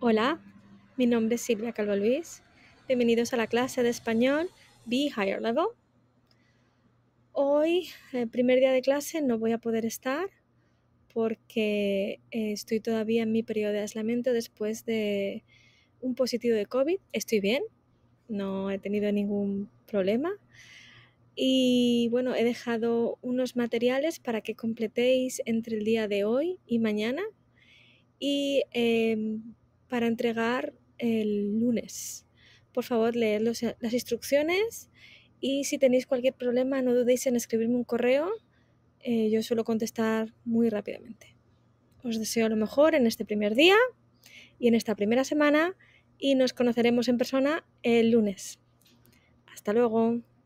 Hola, mi nombre es Silvia Calvo Luis. Bienvenidos a la clase de español Be Higher Level. Hoy, el eh, primer día de clase, no voy a poder estar porque eh, estoy todavía en mi periodo de aislamiento después de un positivo de COVID. Estoy bien, no he tenido ningún problema. Y bueno, he dejado unos materiales para que completéis entre el día de hoy y mañana. Y em, para entregar el lunes. Por favor, leed las instrucciones y si tenéis cualquier problema, no dudéis en escribirme un correo. Eh, yo suelo contestar muy rápidamente. Os deseo lo mejor en este primer día y en esta primera semana y nos conoceremos en persona el lunes. Hasta luego.